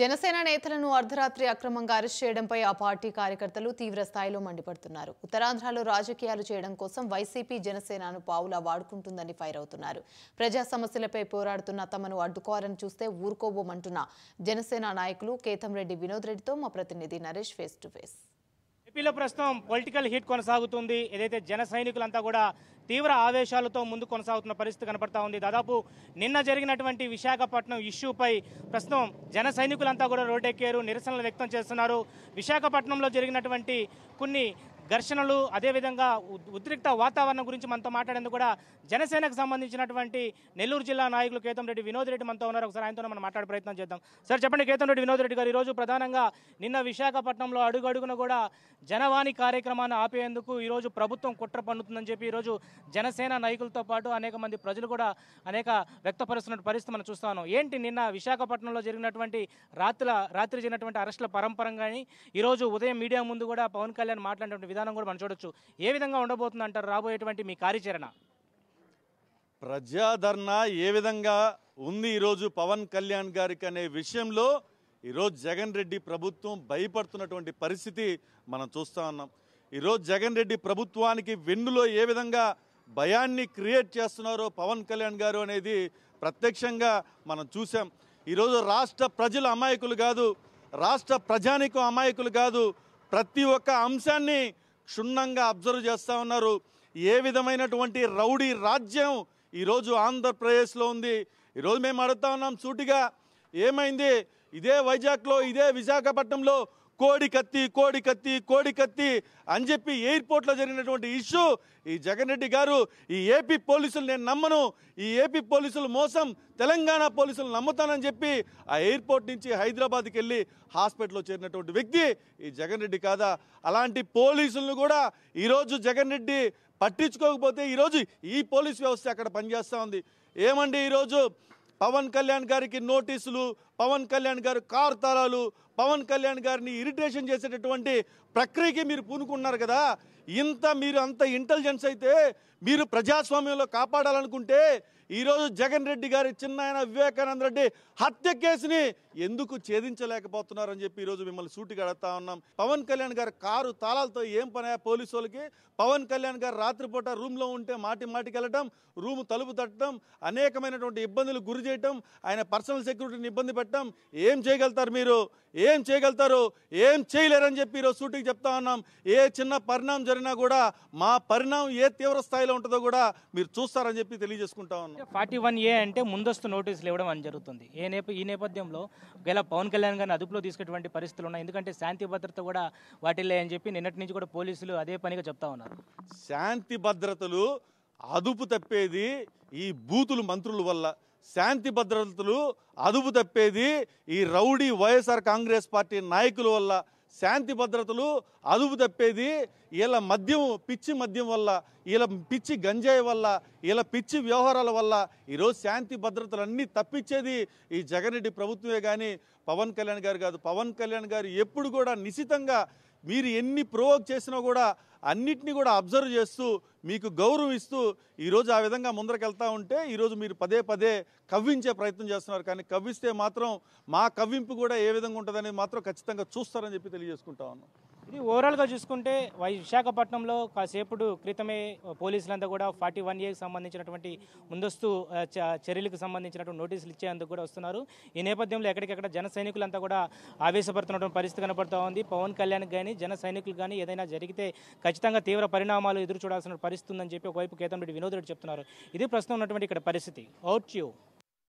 జనసేన నేతలను అర్ధరాత్రి అక్రమంగా అరెస్ట్ చేయడంపై ఆ పార్టీ కార్యకర్తలు తీవ్ర స్థాయిలో మండిపడుతున్నారు ఉత్తరాంధ్రలో రాజకీయాలు చేయడం కోసం వైసీపీ జనసేనను పావులా వాడుకుంటుందని ఫైర్ అవుతున్నారు ప్రజా సమస్యలపై పోరాడుతున్న తమను అడ్డుకోవాలని చూస్తే ఊరుకోబోమంటున్న జనసేన నాయకులు కేతంరెడ్డి వినోద్ రెడ్డితో మా ప్రతినిధి నరేష్ ఫేస్ టు ఫేస్ ఏపీలో ప్రస్తుతం పొలిటికల్ హీట్ కొనసాగుతుంది ఏదైతే జన సైనికులంతా కూడా తీవ్ర ఆవేశాలతో ముందు కొనసాగుతున్న పరిస్థితి కనపడతా ఉంది దాదాపు నిన్న జరిగినటువంటి విశాఖపట్నం ఇష్యూపై ప్రస్తుతం జన సైనికులంతా కూడా రోడ్డెక్కారు నిరసనలు వ్యక్తం చేస్తున్నారు విశాఖపట్నంలో జరిగినటువంటి కొన్ని ఘర్షణలు అదేవిధంగా ఉద్రిక్త వాతావరణం గురించి మనతో మాట్లాడేందుకు కూడా జనసేనకు సంబంధించినటువంటి నెల్లూరు జిల్లా నాయకులు కేతం రెడ్డి వినోద్ రెడ్డి మనతో ఉన్నారు ఒకసారి ఆయనతో మనం మాట్లాడే ప్రయత్నం చేద్దాం సార్ చెప్పండి కేతం రెడ్డి వినోద్ రెడ్డి గారు ఈరోజు ప్రధానంగా నిన్న విశాఖపట్నంలో అడుగడుగున కూడా జనవాణి కార్యక్రమాన్ని ఆపేందుకు ఈరోజు ప్రభుత్వం కుట్ర పన్నుతుందని చెప్పి ఈరోజు జనసేన నాయకులతో పాటు అనేక మంది ప్రజలు కూడా అనేక వ్యక్తపరుస్తున్న పరిస్థితి మనం చూస్తాను ఏంటి నిన్న విశాఖపట్నంలో జరిగినటువంటి రాత్రుల రాత్రి జరిగినటువంటి అరెస్టుల పరంపరంగా ఈరోజు ఉదయం మీడియా ముందు కూడా పవన్ కళ్యాణ్ మాట్లాడినటువంటి విధానం కూడా మనం చూడొచ్చు ఏ విధంగా ఉండబోతుంది అంటారు రాబోయేటువంటి మీ కార్యాచరణ ప్రజాదరణ ఏ విధంగా ఉంది ఈరోజు పవన్ కళ్యాణ్ గారికి అనే విషయంలో ఈరోజు జగన్ రెడ్డి ప్రభుత్వం భయపడుతున్నటువంటి పరిస్థితి మనం చూస్తూ ఉన్నాం ఈరోజు జగన్ రెడ్డి ప్రభుత్వానికి వెన్నులో ఏ విధంగా భయాన్ని క్రియేట్ చేస్తున్నారో పవన్ కళ్యాణ్ గారు అనేది ప్రత్యక్షంగా మనం చూసాం ఈరోజు రాష్ట్ర ప్రజలు అమాయకులు కాదు రాష్ట్ర ప్రజానికం అమాయకులు కాదు ప్రతి ఒక్క అంశాన్ని క్షుణ్ణంగా అబ్జర్వ్ చేస్తూ ఉన్నారు ఏ విధమైనటువంటి రౌడీ రాజ్యం ఈరోజు ఆంధ్రప్రదేశ్లో ఉంది ఈరోజు మేము అడుగుతా ఉన్నాం సూటిగా ఏమైంది ఇదే వైజాగ్లో ఇదే విశాఖపట్నంలో కోడి కత్తి కోడి కత్తి కోడి కత్తి అని చెప్పి ఎయిర్పోర్ట్లో జరిగినటువంటి ఇష్యూ ఈ జగన్ రెడ్డి గారు ఈ ఏపీ పోలీసులు నేను నమ్మను ఈ ఏపీ పోలీసులు మోసం తెలంగాణ పోలీసులు నమ్ముతానని చెప్పి ఆ ఎయిర్పోర్ట్ నుంచి హైదరాబాద్కి వెళ్ళి హాస్పిటల్లో చేరినటువంటి వ్యక్తి ఈ జగన్ రెడ్డి కాదా అలాంటి పోలీసులను కూడా ఈరోజు జగన్ రెడ్డి పట్టించుకోకపోతే ఈరోజు ఈ పోలీస్ వ్యవస్థ అక్కడ పనిచేస్తూ ఉంది ఏమండి ఈరోజు పవన్ కళ్యాణ్ గారికి నోటీసులు పవన్ కళ్యాణ్ గారు కార్తారాలు పవన్ కళ్యాణ్ గారిని ఇరిటేషన్ చేసేటటువంటి ప్రక్రియకి మీరు పూనుకున్నారు కదా ఇంత మీరు అంత ఇంటెలిజెన్స్ అయితే మీరు ప్రజాస్వామ్యంలో కాపాడాలనుకుంటే ఈరోజు జగన్ రెడ్డి గారి చిన్నాయన వివేకానంద రెడ్డి హత్య కేసుని ఎందుకు ఛేదించలేకపోతున్నారని చెప్పి ఈరోజు మిమ్మల్ని సూటిగా అడుగుతా ఉన్నాం పవన్ కళ్యాణ్ గారు కారు తాళాలతో ఏం పని పోలీసు వాళ్ళకి పవన్ కళ్యాణ్ గారు రాత్రిపూట రూమ్లో ఉంటే మాటి మాటికి వెళ్ళటం రూమ్ తలుపు తట్టడం అనేకమైనటువంటి ఇబ్బందులు గురి చేయటం ఆయన పర్సనల్ సెక్యూరిటీని ఇబ్బంది పెట్టడం ఏం చేయగలుగుతారు మీరు ఏం చేయగలుగుతారు ఏం చేయలేరని చెప్పి ఈరోజు సూటికి చెప్తా ఉన్నాం ఏ చిన్న పరిణామం జరిగినా కూడా మా పరిణామం ఏ తీవ్ర స్థాయిలో ఉంటుందో కూడా మీరు చూస్తారని చెప్పి తెలియజేసుకుంటా ఉన్నాం ఫార్టీ వన్ ఏ అంటే ముందస్తు నోటీసులు ఇవ్వడం అని జరుగుతుంది ఏ నేప ఈ నేపథ్యంలో ఒకవేళ పవన్ కళ్యాణ్ గారిని అదుపులో తీసుకునేటువంటి పరిస్థితులు ఉన్నాయి ఎందుకంటే శాంతి భద్రత కూడా వాటిల్లే అని చెప్పి నిన్నటి నుంచి కూడా పోలీసులు అదే పనిగా చెప్తా ఉన్నారు శాంతి భద్రతలు అదుపు తప్పేది ఈ బూతులు మంత్రుల వల్ల శాంతి భద్రతలు అదుపు తప్పేది ఈ రౌడీ వైఎస్ఆర్ కాంగ్రెస్ పార్టీ నాయకుల వల్ల శాంతి భద్రతలు అదుపు తప్పేది వీళ్ళ మద్యం పిచ్చి మద్యం వల్ల వీళ్ళ పిచ్చి గంజాయి వల్ల వీళ్ళ పిచ్చి వ్యవహారాల వల్ల ఈరోజు శాంతి భద్రతలన్నీ తప్పించేది ఈ జగన్ ప్రభుత్వమే కానీ పవన్ కళ్యాణ్ గారు కాదు పవన్ కళ్యాణ్ గారు ఎప్పుడు కూడా నిశితంగా మీరు ఎన్ని ప్రోవోక్ చేసినా కూడా అన్నిటినీ కూడా అబ్జర్వ్ చేస్తూ మీకు గౌరవం ఇస్తూ ఈరోజు ఆ విధంగా ముందరకెళ్తా ఉంటే ఈరోజు మీరు పదే పదే కవ్వించే ప్రయత్నం చేస్తున్నారు కానీ కవ్విస్తే మాత్రం మా కవ్వింపు కూడా ఏ విధంగా ఉంటుందనేది మాత్రం ఖచ్చితంగా చూస్తారని చెప్పి తెలియజేసుకుంటా ఉన్నాం ఇది ఓవరాల్గా చూసుకుంటే విశాఖపట్నంలో కాసేపుడు క్రితమే పోలీసులంతా కూడా ఫార్టీ వన్ ఏకి సంబంధించినటువంటి ముందస్తు చర్యలకు సంబంధించినటువంటి నోటీసులు ఇచ్చేందుకు కూడా వస్తున్నారు ఈ నేపథ్యంలో ఎక్కడికెక్కడ జన సైనికులంతా కూడా ఆవేశపడుతున్నటువంటి పరిస్థితి కనబడుతూ ఉంది పవన్ కళ్యాణ్ కానీ జన సైనికులు కానీ ఏదైనా జరిగితే ఖచ్చితంగా తీవ్ర పరిణామాలు ఎదురు చూడాల్సిన పరిస్థితి ఉందని చెప్పి ఒకవైపు కేతన్ రెడ్డి వినోద్ రెడ్డి చెప్తున్నారు ఇది ప్రస్తుతం ఉన్నటువంటి ఇక్కడ పరిస్థితి అవుట్ యూ